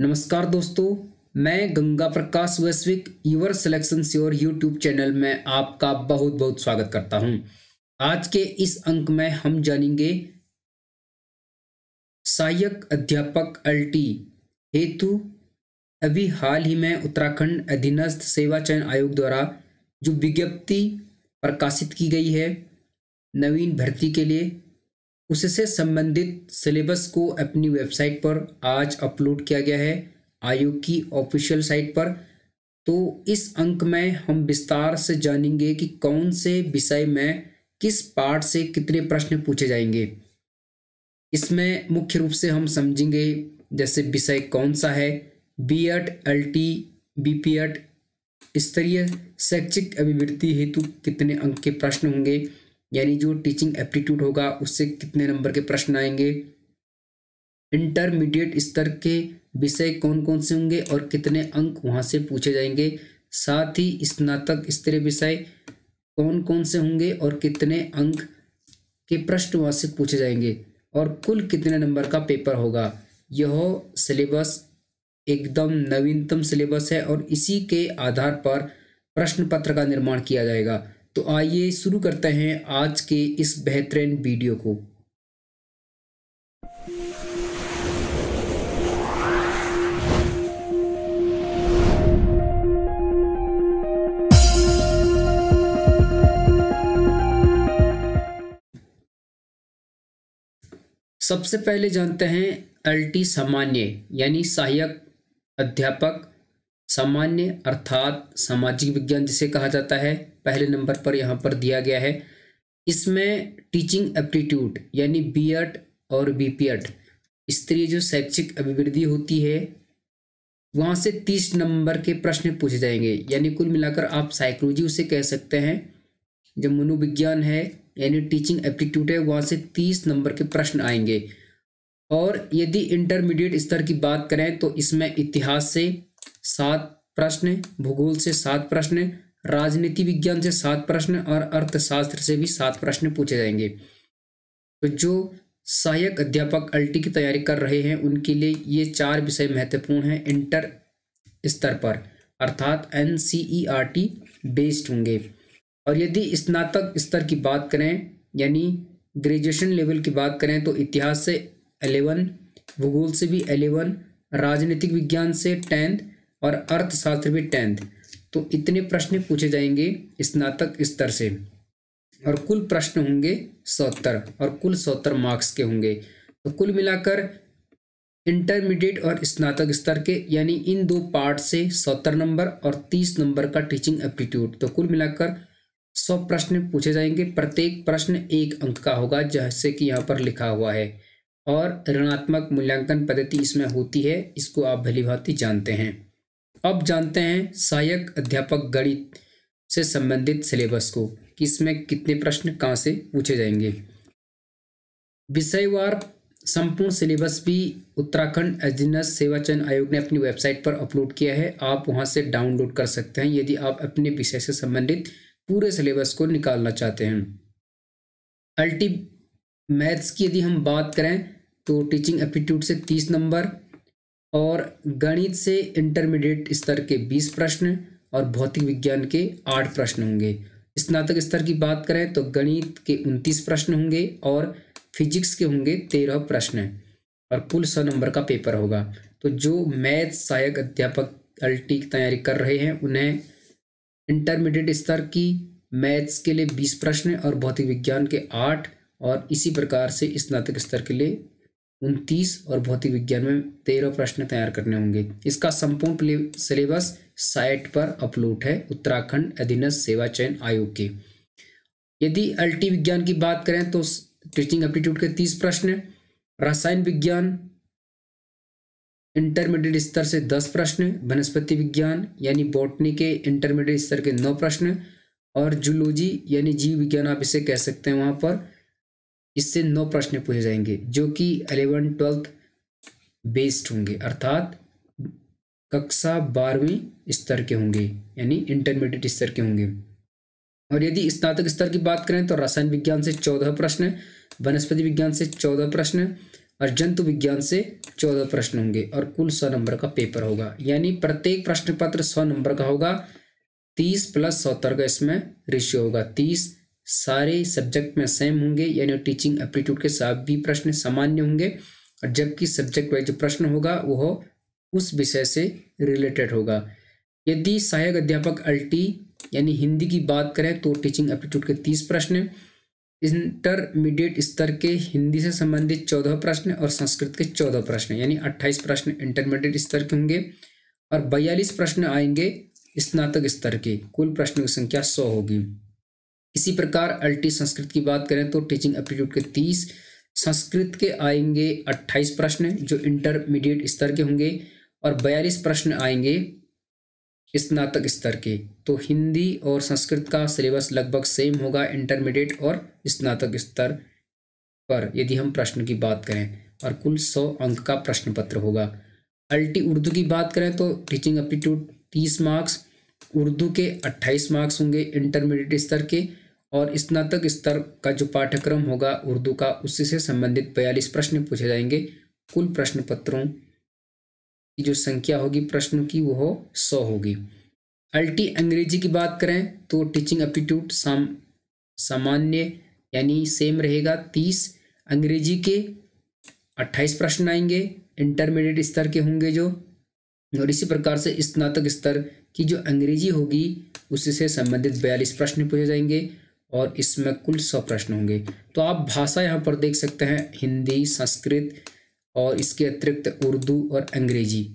नमस्कार दोस्तों मैं गंगा प्रकाश वैश्विक your selection sure YouTube channel में आपका बहुत बहुत स्वागत करता हूं आज के इस अंक में हम जानेंगे सहायक अध्यापक अल्टी हेतु अभी हाल ही में उत्तराखंड अधीनस्थ सेवा चयन आयोग द्वारा जो विज्ञप्ति प्रकाशित की गई है नवीन भर्ती के लिए उससे संबंधित सिलेबस को अपनी वेबसाइट पर आज अपलोड किया गया है आयोग की ऑफिशियल साइट पर तो इस अंक में हम विस्तार से जानेंगे कि कौन से विषय में किस पार्ट से कितने प्रश्न पूछे जाएंगे इसमें मुख्य रूप से हम समझेंगे जैसे विषय कौन सा है B Ed L T B P Ed स्तरीय शैक्षिक अभिवृत्ति हेतु कितने अंक के प्रश्न होंगे यानी जो टीचिंग एप्टीट्यूड होगा उससे कितने नंबर के प्रश्न आएंगे इंटरमीडिएट स्तर के विषय कौन कौन से होंगे और कितने अंक वहाँ से पूछे जाएंगे साथ ही स्नातक स्तरीय विषय कौन कौन से होंगे और कितने अंक के प्रश्न वहाँ से पूछे जाएंगे और कुल कितने नंबर का पेपर होगा यह सिलेबस एकदम नवीनतम सिलेबस है और इसी के आधार पर प्रश्न पत्र का निर्माण किया जाएगा तो आइए शुरू करते हैं आज के इस बेहतरीन वीडियो को सबसे पहले जानते हैं अल्टी सामान्य यानी सहायक अध्यापक सामान्य अर्थात सामाजिक विज्ञान जिसे कहा जाता है पहले नंबर पर यहाँ पर दिया गया है इसमें टीचिंग एप्टीट्यूड यानी बी और बी पी स्त्री जो शैक्षिक अभिवृद्धि होती है वहाँ से तीस नंबर के प्रश्न पूछे जाएंगे यानी कुल मिलाकर आप साइकोलॉजी उसे कह सकते हैं जो मनोविज्ञान है यानी टीचिंग एप्टीट्यूड है वहाँ से तीस नंबर के प्रश्न आएंगे और यदि इंटरमीडिएट स्तर की बात करें तो इसमें इतिहास से सात प्रश्न भूगोल से सात प्रश्न राजनीति विज्ञान से सात प्रश्न और अर्थशास्त्र से भी सात प्रश्न पूछे जाएंगे तो जो सहायक अध्यापक अल्टी की तैयारी कर रहे हैं उनके लिए ये चार विषय महत्वपूर्ण हैं इंटर स्तर पर अर्थात N C E R T based होंगे और यदि स्नातक स्तर की बात करें यानी ग्रेजुएशन लेवल की बात करें तो इतिहास से एलेवन भूगोल से भी एलेवन राजनीतिक विज्ञान से टेंथ और अर्थशास्त्र भी टेंथ तो इतने प्रश्न पूछे जाएंगे स्नातक स्तर से और कुल प्रश्न होंगे सत्तर और कुल सत्तर मार्क्स के होंगे तो कुल मिलाकर इंटरमीडिएट और स्नातक स्तर के यानी इन दो पार्ट से सत्तर नंबर और तीस नंबर का टीचिंग एप्टीट्यूड तो कुल मिलाकर सौ प्रश्न पूछे जाएंगे प्रत्येक प्रश्न एक अंक का होगा जैसे कि यहाँ पर लिखा हुआ है और ऋणात्मक मूल्यांकन पद्धति इसमें होती है इसको आप भली भांति जानते हैं अब जानते हैं सहायक अध्यापक गणित से संबंधित सिलेबस को कि इसमें कितने प्रश्न कहाँ से पूछे जाएंगे विषयवार संपूर्ण सिलेबस भी उत्तराखंड अधीनस्थ सेवा चयन आयोग ने अपनी वेबसाइट पर अपलोड किया है आप वहां से डाउनलोड कर सकते हैं यदि आप अपने विषय से संबंधित पूरे सिलेबस को निकालना चाहते हैं अल्टी मैथ्स की यदि हम बात करें तो टीचिंग एप्टीट्यूड से तीस नंबर और गणित से इंटरमीडिएट स्तर के बीस प्रश्न और भौतिक विज्ञान के आठ प्रश्न होंगे स्नातक स्तर की बात करें तो गणित के उनतीस प्रश्न होंगे और फिजिक्स के होंगे तेरह प्रश्न और कुल सौ नंबर का पेपर होगा तो जो मैथ सहायक अध्यापक अल्टी की तैयारी कर रहे हैं उन्हें इंटरमीडिएट स्तर की मैथ्स के लिए बीस प्रश्न और भौतिक विज्ञान के आठ और इसी प्रकार से स्नातक स्तर के लिए उनतीस और भौतिक विज्ञान में तेरह प्रश्न तैयार करने होंगे इसका संपूर्ण सिलेबस साइट पर अपलोड है उत्तराखंड अधीनस्थ सेवा चयन आयोग के यदि अल्टी विज्ञान की बात करें तो टीचिंग एप्टीट्यूड के तीस प्रश्न रसायन विज्ञान इंटरमीडिएट स्तर से दस प्रश्न वनस्पति विज्ञान यानी बॉटनी के इंटरमीडिएट स्तर के नौ प्रश्न और जूलॉजी यानी जीव विज्ञान आप इसे कह सकते हैं वहां पर इससे नौ प्रश्न पूछे जाएंगे जो कि अलेवन ट्वेल्थ बेस्ड होंगे अर्थात कक्षा बारहवीं स्तर के होंगे यानी इंटरमीडिएट स्तर के होंगे और यदि स्नातक स्तर की बात करें तो रसायन विज्ञान से चौदह प्रश्न वनस्पति विज्ञान से चौदह प्रश्न और जंतु विज्ञान से चौदह प्रश्न होंगे और कुल सौ नंबर का पेपर होगा यानी प्रत्येक प्रश्न पत्र सौ नंबर का होगा तीस प्लस सत्तर का इसमें रेशियो होगा तीस सारे सब्जेक्ट में सेम होंगे यानी टीचिंग एप्टीट्यूड के साथ भी प्रश्न सामान्य होंगे और जबकि सब्जेक्ट वाइज जो प्रश्न होगा वह उस विषय से रिलेटेड होगा यदि सहायक अध्यापक अल्टी यानी हिंदी की बात करें तो टीचिंग एप्टीट्यूड के तीस प्रश्न इंटरमीडिएट स्तर के हिंदी से संबंधित चौदह प्रश्न और संस्कृत के चौदह प्रश्न यानी अट्ठाईस प्रश्न इंटरमीडिएट स्तर के होंगे और बयालीस प्रश्न आएंगे स्नातक स्तर के कुल प्रश्नों की संख्या सौ होगी इसी प्रकार अल्टी संस्कृत की बात करें तो टीचिंग एप्टीट्यूड के तीस संस्कृत के आएंगे अट्ठाईस प्रश्न जो इंटरमीडिएट स्तर के होंगे और बयालीस प्रश्न आएंगे स्नातक स्तर के तो हिंदी और संस्कृत का सिलेबस लगभग सेम होगा इंटरमीडिएट और स्नातक स्तर पर यदि हम प्रश्न की बात करें और कुल सौ अंक का प्रश्न पत्र होगा अल्टी उर्दू की बात करें तो टीचिंग एप्टीट्यूड तीस मार्क्स उर्दू के 28 मार्क्स होंगे इंटरमीडिएट स्तर के और स्नातक स्तर का जो पाठ्यक्रम होगा उर्दू का उससे से संबंधित बयालीस प्रश्न पूछे जाएंगे कुल प्रश्न पत्रों की जो संख्या होगी प्रश्नों की वो हो सौ होगी अल्टी अंग्रेजी की बात करें तो टीचिंग एप्टीट्यूड साम सामान्य यानी सेम रहेगा तीस अंग्रेजी के अट्ठाईस प्रश्न आएंगे इंटरमीडिएट स्तर के होंगे जो और इसी प्रकार से स्नातक स्तर कि जो अंग्रेजी होगी उससे संबंधित बयालीस प्रश्न पूछे जाएंगे और इसमें कुल सौ प्रश्न होंगे तो आप भाषा यहाँ पर देख सकते हैं हिंदी संस्कृत और इसके अतिरिक्त उर्दू और अंग्रेजी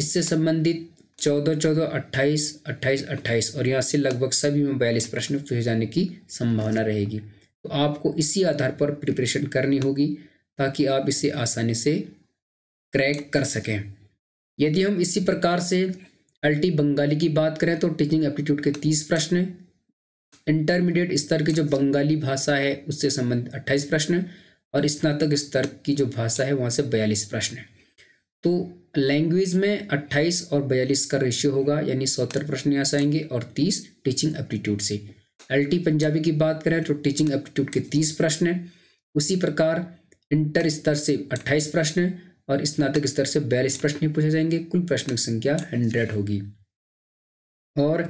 इससे संबंधित चौदह चौदह अट्ठाईस अट्ठाईस अट्ठाईस और यहाँ से लगभग सभी में बयालीस प्रश्न पूछे जाने की संभावना रहेगी तो आपको इसी आधार पर प्रिपरेशन करनी होगी ताकि आप इसे आसानी से क्रैक कर सकें यदि हम इसी प्रकार से अल्टी बंगाली की बात करें तो टीचिंग एप्टीट्यूड के तीस प्रश्न हैं इंटरमीडिएट स्तर की जो बंगाली भाषा है उससे संबंधित अट्ठाईस प्रश्न और स्नातक स्तर की जो भाषा है वहाँ से बयालीस प्रश्न है तो लैंग्वेज में अट्ठाईस और बयालीस का रेशियो होगा यानी सत्तर प्रश्न यहाँ से आएंगे और तीस टीचिंग एप्टीट्यूड से एलटी पंजाबी की बात करें तो टीचिंग एप्टीट्यूड के तीस प्रश्न हैं उसी प्रकार इंटर स्तर से अट्ठाईस प्रश्न हैं और स्नातक स्तर से बयालीस प्रश्न पूछे जाएंगे कुल प्रश्नों की संख्या हंड्रेड होगी और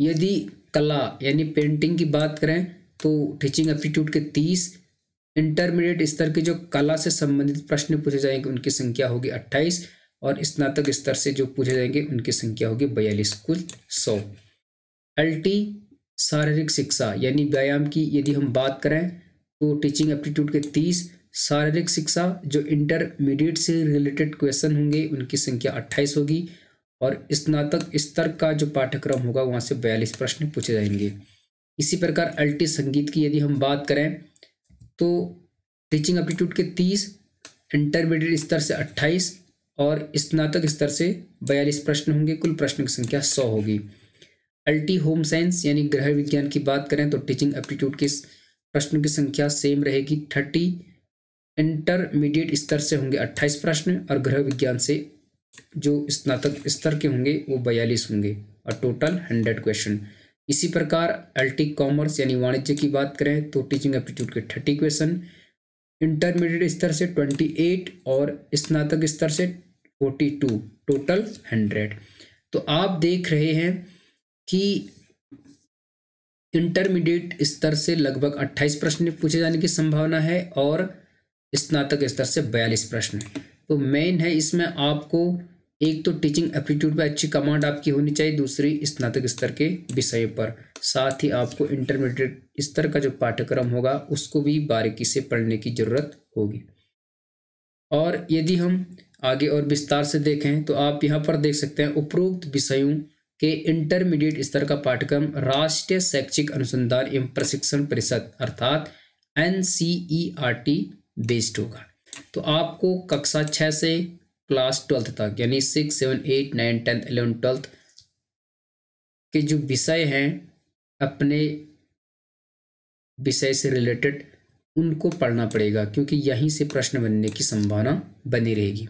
यदि कला यानी पेंटिंग की बात करें तो टीचिंग एप्टीट्यूड के तीस इंटरमीडिएट स्तर के जो कला से संबंधित प्रश्न पूछे जाएंगे उनकी संख्या होगी अट्ठाईस और स्नातक स्तर से जो पूछे जाएंगे उनकी संख्या होगी बयालीस कुल सौ एल शारीरिक शिक्षा यानी व्यायाम की यदि हम बात करें तो टीचिंग एप्टीट्यूड के तीस शारीरिक शिक्षा जो इंटरमीडिएट से रिलेटेड क्वेश्चन होंगे उनकी संख्या अट्ठाईस होगी और स्नातक स्तर का जो पाठ्यक्रम होगा वहाँ से बयालीस प्रश्न पूछे जाएंगे इसी प्रकार अल्टी संगीत की यदि हम बात करें तो टीचिंग एप्टीट्यूड के तीस इंटरमीडिएट स्तर से अट्ठाईस और स्नातक स्तर से बयालीस प्रश्न होंगे कुल प्रश्न की संख्या सौ होगी अल्टी होम साइंस यानी ग्रह विज्ञान की बात करें तो टीचिंग एप्टीट्यूड के प्रश्न की संख्या सेम रहेगी थर्टी इंटरमीडिएट स्तर से होंगे अट्ठाईस प्रश्न और गृह विज्ञान से जो स्नातक स्तर के होंगे वो बयालीस होंगे और टोटल हंड्रेड क्वेश्चन इसी प्रकार एल्टी कॉमर्स यानी वाणिज्य की बात करें तो टीचिंग एप्टीट्यूड के थर्टी क्वेश्चन इंटरमीडिएट स्तर से ट्वेंटी एट और स्नातक स्तर से फोर्टी टू टोटल हंड्रेड तो आप देख रहे हैं कि इंटरमीडिएट स्तर से लगभग अट्ठाईस प्रश्न पूछे जाने की संभावना है और स्नातक स्तर से बयालीस प्रश्न तो मेन है इसमें आपको एक तो टीचिंग एप्टीट्यूड पर अच्छी कमांड आपकी होनी चाहिए दूसरी स्नातक स्तर के विषय पर साथ ही आपको इंटरमीडिएट स्तर का जो पाठ्यक्रम होगा उसको भी बारीकी से पढ़ने की ज़रूरत होगी और यदि हम आगे और विस्तार से देखें तो आप यहाँ पर देख सकते हैं उपरोक्त विषयों के इंटरमीडिएट स्तर का पाठ्यक्रम राष्ट्रीय शैक्षिक अनुसंधान एवं प्रशिक्षण परिषद अर्थात एन बेस्ड होगा तो आपको कक्षा छः से क्लास ट्वेल्थ तक यानी six seven eight nine tenth eleven twelfth के जो विषय हैं अपने विषय से रिलेटेड उनको पढ़ना पड़ेगा क्योंकि यहीं से प्रश्न बनने की संभावना बनी रहेगी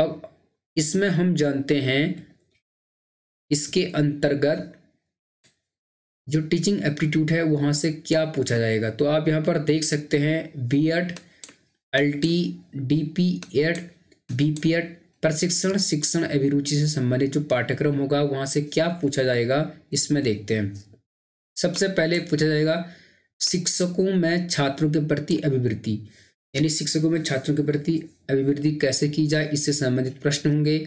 अब इसमें हम जानते हैं इसके अंतर्गत जो टीचिंग एप्टीट्यूड है वहाँ से क्या पूछा जाएगा तो आप यहाँ पर देख सकते हैं B Ed L T D P Ed B P Ed प्रशिक्षण शिक्षण अभिरुचि से संबंधित जो पाठ्यक्रम होगा वहाँ से क्या पूछा जाएगा इसमें देखते हैं सबसे पहले पूछा जाएगा शिक्षकों में छात्रों के प्रति अभिवृत्ति यानी शिक्षकों में छात्रों के प्रति अभिवृद्धि कैसे की जाए इससे संबंधित प्रश्न होंगे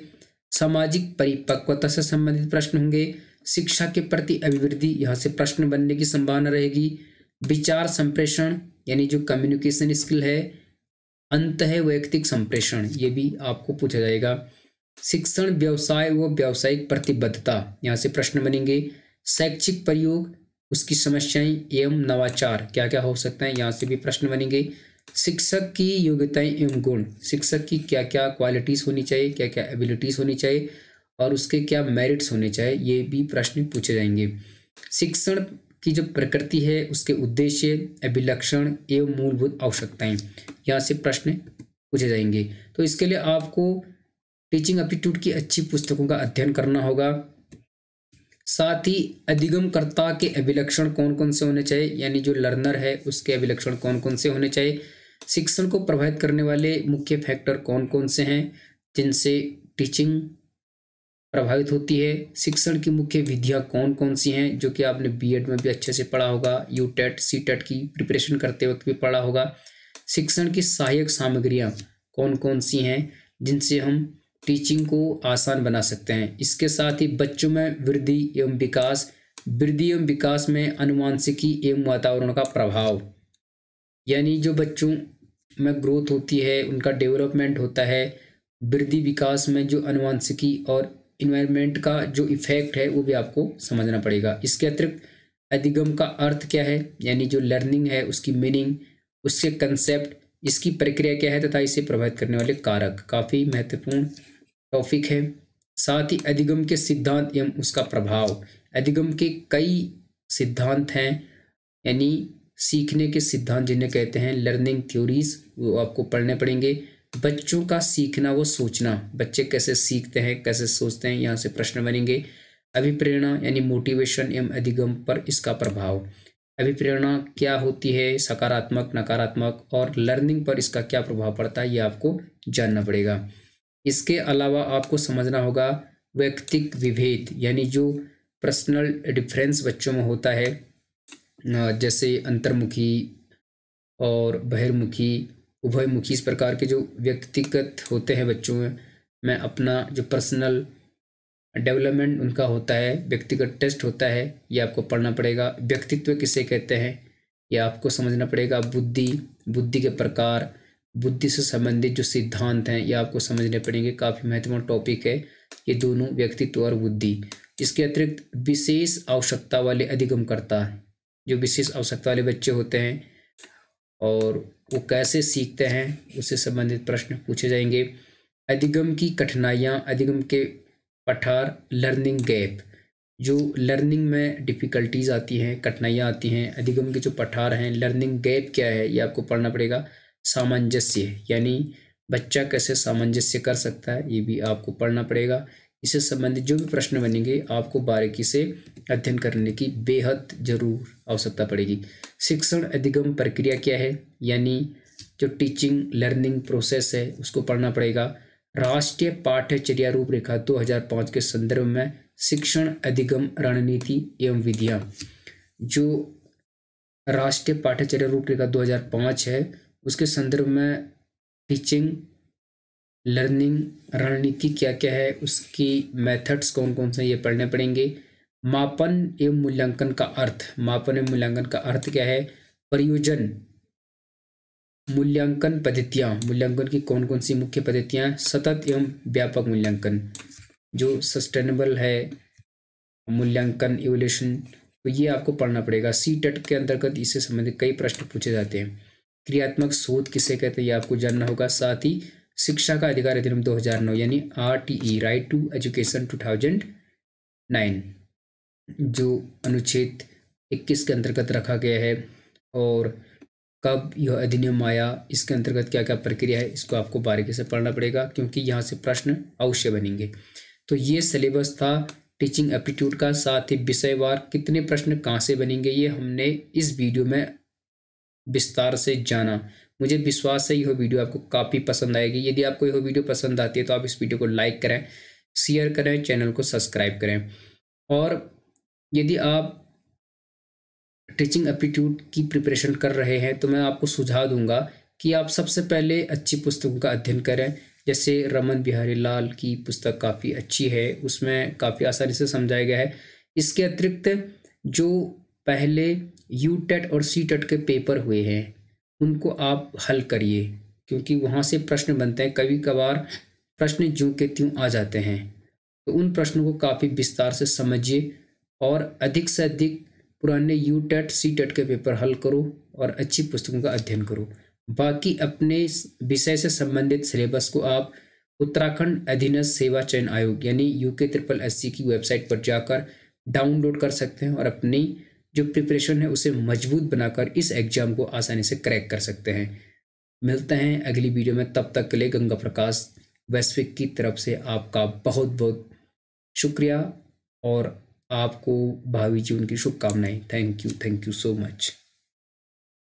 सामाजिक परिपक्वता से संबंधित प्रश्न होंगे शिक्षा के प्रति अभिवृद्धि यहाँ से प्रश्न बनने की संभावना रहेगी विचार संप्रेषण यानी जो कम्युनिकेशन स्किल है अंत है वैयक्तिक संप्रेषण ये भी आपको पूछा जाएगा शिक्षण व्यवसाय व व्यावसायिक प्रतिबद्धता यहाँ से प्रश्न बनेंगे शैक्षिक प्रयोग उसकी समस्याएं एवं नवाचार क्या क्या हो सकते हैं यहाँ से भी प्रश्न बनेंगे शिक्षक की योग्यताएं एवं गुण शिक्षक की क्या क्या क्वालिटीज़ होनी चाहिए क्या क्या एबिलिटीज़ होनी चाहिए और उसके क्या मेरिट्स होने चाहिए ये भी प्रश्न पूछे जाएंगे शिक्षण की जो प्रकृति है उसके उद्देश्य अभिलक्षण एवं मूलभूत आवश्यकताएं यहाँ से प्रश्न पूछे जाएंगे तो इसके लिए आपको टीचिंग एप्टीट्यूड की अच्छी पुस्तकों का अध्ययन करना होगा साथ ही अधिगमकर्ता के अभिलक्षण कौन कौन से होने चाहिए यानी जो लर्नर है उसके अभिलक्षण कौन कौन से होने चाहिए शिक्षण को प्रभावित करने वाले मुख्य फैक्टर कौन कौन से हैं जिनसे टीचिंग प्रभावित होती है शिक्षण की मुख्य विधियाँ कौन कौन सी हैं जो कि आपने बीएड में भी अच्छे से पढ़ा होगा यू टेट सी टेट की प्रिपरेशन करते वक्त भी पढ़ा होगा शिक्षण की सहायक सामग्रियाँ कौन कौन सी हैं जिनसे हम टीचिंग को आसान बना सकते हैं इसके साथ ही बच्चों में वृद्धि एवं विकास वृद्धि एवं विकास में अनुवांशिकी एवं वातावरण का प्रभाव यानी जो बच्चों में ग्रोथ होती है उनका डेवलपमेंट होता है वृद्धि विकास में जो अनुवांशिकी और इन्वायरमेंट का जो इफेक्ट है वो भी आपको समझना पड़ेगा इसके अतिरिक्त अधिगम का अर्थ क्या है यानी जो लर्निंग है उसकी मीनिंग उसके कंसेप्ट इसकी प्रक्रिया क्या है तथा इसे प्रभावित करने वाले कारक काफ़ी महत्वपूर्ण टॉपिक है साथ ही अधिगम के सिद्धांत एवं उसका प्रभाव अधिगम के कई सिद्धांत हैं यानी सीखने के सिद्धांत जिन्हें कहते हैं लर्निंग थ्योरीज वो आपको पढ़ने पड़ेंगे बच्चों का सीखना वो सोचना बच्चे कैसे सीखते हैं कैसे सोचते हैं यहाँ से प्रश्न बनेंगे अभिप्रेरणा यानी मोटिवेशन एवं अधिगम पर इसका प्रभाव अभिप्रेरणा क्या होती है सकारात्मक नकारात्मक और लर्निंग पर इसका क्या प्रभाव पड़ता है ये आपको जानना पड़ेगा इसके अलावा आपको समझना होगा व्यक्तिक विभेद यानी जो पर्सनल डिफरेंस बच्चों में होता है जैसे अंतर्मुखी और बहिर्मुखी उभयमुखी इस प्रकार के जो व्यक्तिगत होते हैं बच्चों में मैं अपना जो पर्सनल डेवलपमेंट उनका होता है व्यक्तिगत टेस्ट होता है ये आपको पढ़ना पड़ेगा व्यक्तित्व किसे कहते हैं ये आपको समझना पड़ेगा बुद्धि बुद्धि के प्रकार बुद्धि से संबंधित जो सिद्धांत हैं ये आपको समझने पड़ेंगे काफ़ी महत्वपूर्ण टॉपिक है ये दोनों व्यक्तित्व और बुद्धि इसके अतिरिक्त विशेष आवश्यकता वाले अधिगम करता जो विशेष आवश्यकता वाले बच्चे होते हैं और वो कैसे सीखते हैं उससे संबंधित प्रश्न पूछे जाएंगे अधिगम की कठिनाइयाँ अधिगम के पठार लर्निंग गैप जो लर्निंग में डिफ़िकल्टीज़ आती हैं कठिनाइयाँ आती हैं अधिगम के जो पठार हैं लर्निंग गैप क्या है ये आपको पढ़ना पड़ेगा सामंजस्य यानी बच्चा कैसे सामंजस्य कर सकता है ये भी आपको पढ़ना पड़ेगा इससे संबंधित जो भी प्रश्न बनेंगे आपको बारीकी से अध्ययन करने की बेहद ज़रूर आवश्यकता पड़ेगी शिक्षण अधिगम प्रक्रिया क्या है यानी जो टीचिंग लर्निंग प्रोसेस है उसको पढ़ना पड़ेगा राष्ट्रीय पाठ्यचर्या रूपरेखा 2005 के संदर्भ में शिक्षण अधिगम रणनीति एवं विधियां जो राष्ट्रीय पाठ्यचर्या रूपरेखा 2005 है उसके संदर्भ में टीचिंग लर्निंग रणनीति क्या क्या है उसकी मेथड्स कौन कौन से ये पढ़ने पड़ेंगे मापन एवं मूल्यांकन का अर्थ मापन एवं मूल्यांकन का अर्थ क्या है प्रयोजन मूल्यांकन पद्धतियां मूल्यांकन की कौन कौन सी मुख्य पद्धतियां सतत एवं व्यापक मूल्यांकन जो सस्टेनेबल है मूल्यांकन एवोल्यूशन तो ये आपको पढ़ना पड़ेगा सी टेट e के अंतर्गत इससे संबंधित कई प्रश्न पूछे जाते हैं क्रियात्मक शोध किसे कहते हैं ये आपको जानना होगा साथ ही शिक्षा का अधिकार अधिनियम 2009 यानी R T E right to education 2009 जो अनुच्छेद 21 के अंतर्गत रखा गया है और कब यह अधिनियम आया इसके अंतर्गत क्या क्या प्रक्रिया है इसको आपको बारीकी से पढ़ना पड़ेगा क्योंकि यहाँ से प्रश्न अवश्य बनेंगे तो ये सिलेबस था टीचिंग एप्टीट्यूड का साथ ही विषयवार कितने प्रश्न कहाँ से बनेंगे ये हमने इस वीडियो में विस्तार से जाना मुझे विश्वास है यह वीडियो आपको काफ़ी पसंद आएगी यदि आपको यह वीडियो पसंद आती है तो आप इस वीडियो को लाइक करें शेयर करें चैनल को सब्सक्राइब करें और यदि आप टीचिंग एप्टीट्यूड की प्रिपरेशन कर रहे हैं तो मैं आपको सुझाव दूंगा कि आप सबसे पहले अच्छी पुस्तकों का अध्ययन करें जैसे रमन बिहारी लाल की पुस्तक काफ़ी अच्छी है उसमें काफ़ी आसानी से समझाया गया है इसके अतिरिक्त जो पहले यू टेट e और सी टेट e के पेपर हुए हैं उनको आप हल करिए क्योंकि वहाँ से प्रश्न बनते हैं कभी कभार प्रश्न ज्यों के त्यों आ जाते हैं तो उन प्रश्नों को काफ़ी विस्तार से समझिए और अधिक से अधिक पुराने यू टेट सी टेट के पेपर हल करो और अच्छी पुस्तकों का अध्ययन करो बाकी अपने विषय से संबंधित सिलेबस को आप उत्तराखंड अधीनस्थ सेवा चयन आयोग यानी यू के त्रिपल एस सी की वेबसाइट पर जाकर डाउनलोड कर सकते हैं और अपनी जो प्रिपरेशन है उसे मजबूत बनाकर इस एग्जाम को आसानी से क्रैक कर सकते हैं मिलते हैं अगली वीडियो में तब तक के लिए गंगा प्रकाश वैश्विक की तरफ से आपका बहुत बहुत शुक्रिया और आपको भावी जीवन की शुभकामनाएं thank you thank you so much